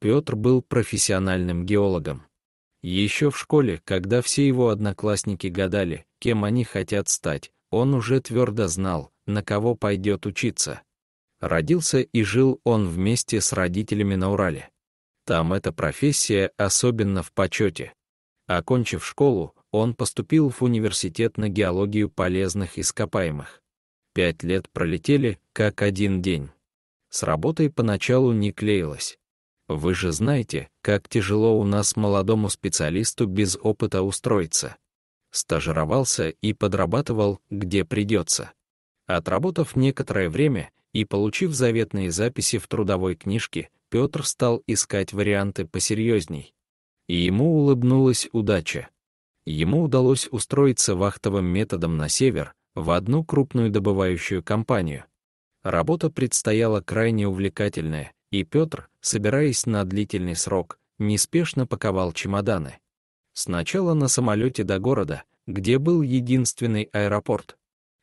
Петр был профессиональным геологом. Еще в школе, когда все его одноклассники гадали, кем они хотят стать, он уже твердо знал, на кого пойдет учиться. Родился и жил он вместе с родителями на Урале. Там эта профессия особенно в почете. Окончив школу, он поступил в университет на геологию полезных ископаемых. Пять лет пролетели, как один день. С работой поначалу не клеилось. Вы же знаете, как тяжело у нас молодому специалисту без опыта устроиться. Стажировался и подрабатывал, где придется. Отработав некоторое время и получив заветные записи в трудовой книжке, Петр стал искать варианты посерьезней. И ему улыбнулась удача. Ему удалось устроиться вахтовым методом на север, в одну крупную добывающую компанию. Работа предстояла крайне увлекательная, и Петр, собираясь на длительный срок, неспешно паковал чемоданы. Сначала на самолете до города, где был единственный аэропорт.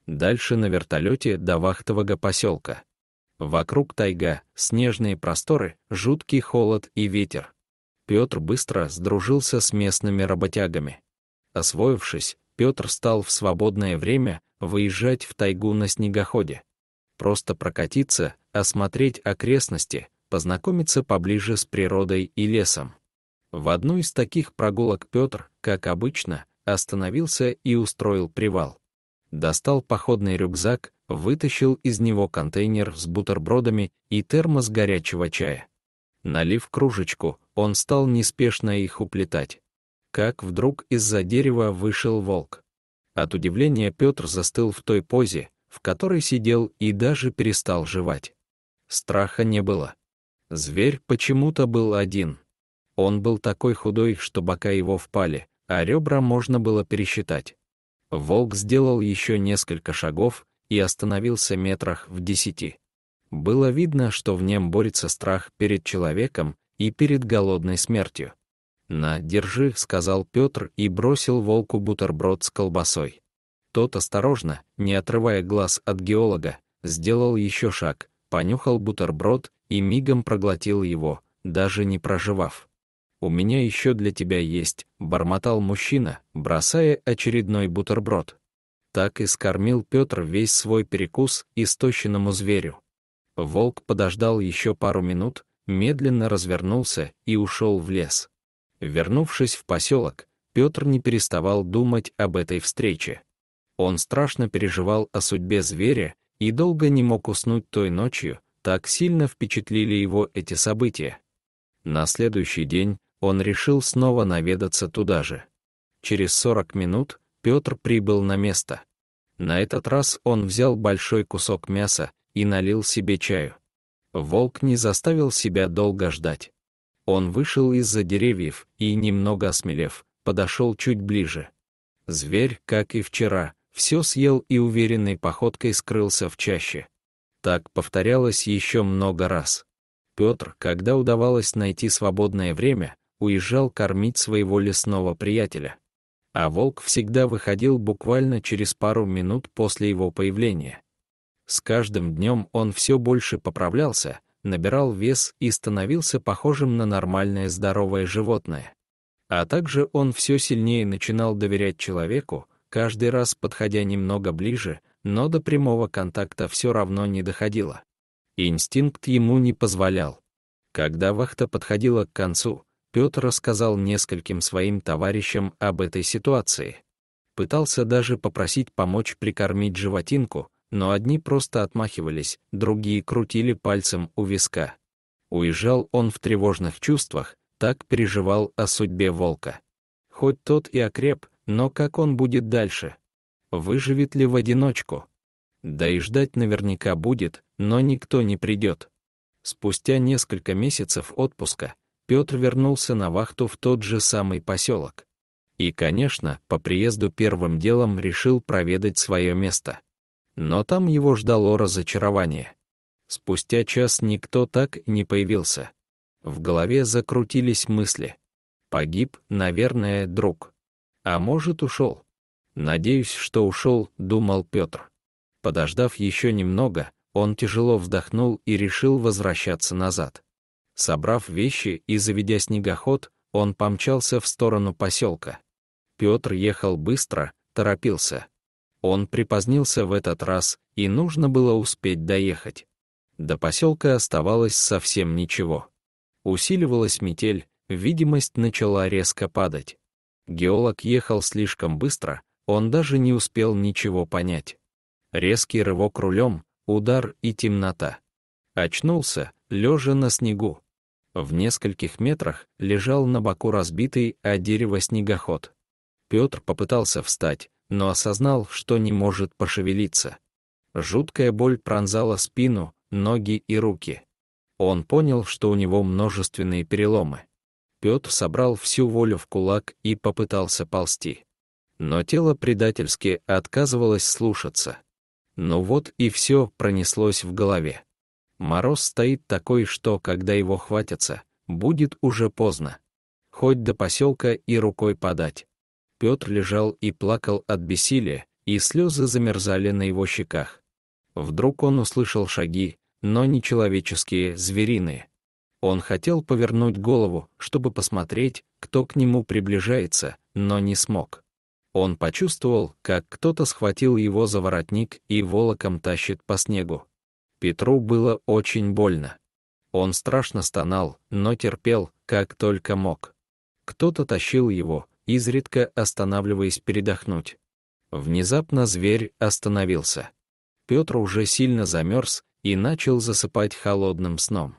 Дальше на вертолете до вахтового поселка. Вокруг тайга, снежные просторы, жуткий холод и ветер. Петр быстро сдружился с местными работягами. Освоившись, Петр стал в свободное время выезжать в тайгу на снегоходе. Просто прокатиться, осмотреть окрестности, познакомиться поближе с природой и лесом. В одну из таких прогулок Петр, как обычно, остановился и устроил привал. Достал походный рюкзак, вытащил из него контейнер с бутербродами и термос горячего чая. Налив кружечку, он стал неспешно их уплетать. Как вдруг из-за дерева вышел волк. От удивления Петр застыл в той позе, в которой сидел и даже перестал жевать. Страха не было. Зверь почему-то был один. Он был такой худой, что бока его впали, а ребра можно было пересчитать. Волк сделал еще несколько шагов и остановился метрах в десяти. Было видно, что в нем борется страх перед человеком и перед голодной смертью. «На, держи», — сказал Петр и бросил волку бутерброд с колбасой. Тот осторожно, не отрывая глаз от геолога, сделал еще шаг, понюхал бутерброд и мигом проглотил его, даже не проживав. «У меня еще для тебя есть», — бормотал мужчина, бросая очередной бутерброд. Так и скормил Петр весь свой перекус истощенному зверю. Волк подождал еще пару минут, медленно развернулся и ушел в лес. Вернувшись в поселок, Петр не переставал думать об этой встрече. Он страшно переживал о судьбе зверя и долго не мог уснуть той ночью, так сильно впечатлили его эти события. На следующий день он решил снова наведаться туда же. Через 40 минут Петр прибыл на место. На этот раз он взял большой кусок мяса и налил себе чаю. Волк не заставил себя долго ждать. Он вышел из-за деревьев и, немного осмелев, подошел чуть ближе. Зверь, как и вчера, все съел и уверенной походкой скрылся в чаще. Так повторялось еще много раз. Петр, когда удавалось найти свободное время, уезжал кормить своего лесного приятеля. А волк всегда выходил буквально через пару минут после его появления. С каждым днем он все больше поправлялся, набирал вес и становился похожим на нормальное здоровое животное. А также он все сильнее начинал доверять человеку, каждый раз подходя немного ближе, но до прямого контакта все равно не доходило. Инстинкт ему не позволял. Когда вахта подходила к концу, Петр рассказал нескольким своим товарищам об этой ситуации. Пытался даже попросить помочь прикормить животинку, но одни просто отмахивались, другие крутили пальцем у виска. Уезжал он в тревожных чувствах, так переживал о судьбе волка. Хоть тот и окреп, но как он будет дальше? выживет ли в одиночку. Да и ждать наверняка будет, но никто не придет. Спустя несколько месяцев отпуска Петр вернулся на вахту в тот же самый поселок. И, конечно, по приезду первым делом решил проведать свое место. Но там его ждало разочарование. Спустя час никто так и не появился. В голове закрутились мысли. Погиб, наверное, друг. А может, ушел. «Надеюсь, что ушел», — думал Петр. Подождав еще немного, он тяжело вздохнул и решил возвращаться назад. Собрав вещи и заведя снегоход, он помчался в сторону поселка. Петр ехал быстро, торопился. Он припозднился в этот раз, и нужно было успеть доехать. До поселка оставалось совсем ничего. Усиливалась метель, видимость начала резко падать. Геолог ехал слишком быстро, он даже не успел ничего понять. Резкий рывок рулем, удар и темнота. Очнулся, лежа на снегу. В нескольких метрах лежал на боку разбитый о дерево снегоход. Петр попытался встать, но осознал, что не может пошевелиться. Жуткая боль пронзала спину, ноги и руки. Он понял, что у него множественные переломы. Петр собрал всю волю в кулак и попытался ползти но тело предательски отказывалось слушаться. Ну вот и все пронеслось в голове. Мороз стоит такой, что, когда его хватятся, будет уже поздно. Хоть до поселка и рукой подать. Петр лежал и плакал от бессилия, и слезы замерзали на его щеках. Вдруг он услышал шаги, но не человеческие, звериные. Он хотел повернуть голову, чтобы посмотреть, кто к нему приближается, но не смог. Он почувствовал, как кто-то схватил его за воротник и волоком тащит по снегу. Петру было очень больно. Он страшно стонал, но терпел, как только мог. Кто-то тащил его, изредка останавливаясь передохнуть. Внезапно зверь остановился. Петр уже сильно замерз и начал засыпать холодным сном.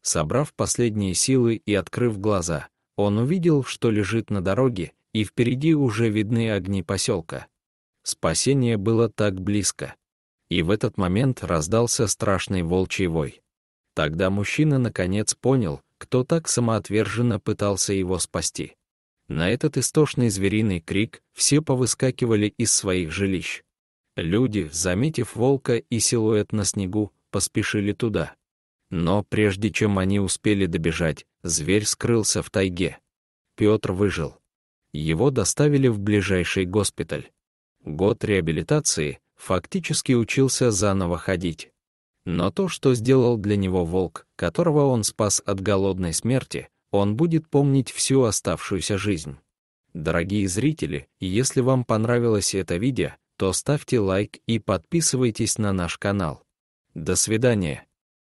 Собрав последние силы и открыв глаза, он увидел, что лежит на дороге и впереди уже видны огни поселка. Спасение было так близко. И в этот момент раздался страшный волчий вой. Тогда мужчина наконец понял, кто так самоотверженно пытался его спасти. На этот истошный звериный крик все повыскакивали из своих жилищ. Люди, заметив волка и силуэт на снегу, поспешили туда. Но прежде чем они успели добежать, зверь скрылся в тайге. Петр выжил. Его доставили в ближайший госпиталь. Год реабилитации фактически учился заново ходить. Но то, что сделал для него волк, которого он спас от голодной смерти, он будет помнить всю оставшуюся жизнь. Дорогие зрители, если вам понравилось это видео, то ставьте лайк и подписывайтесь на наш канал. До свидания.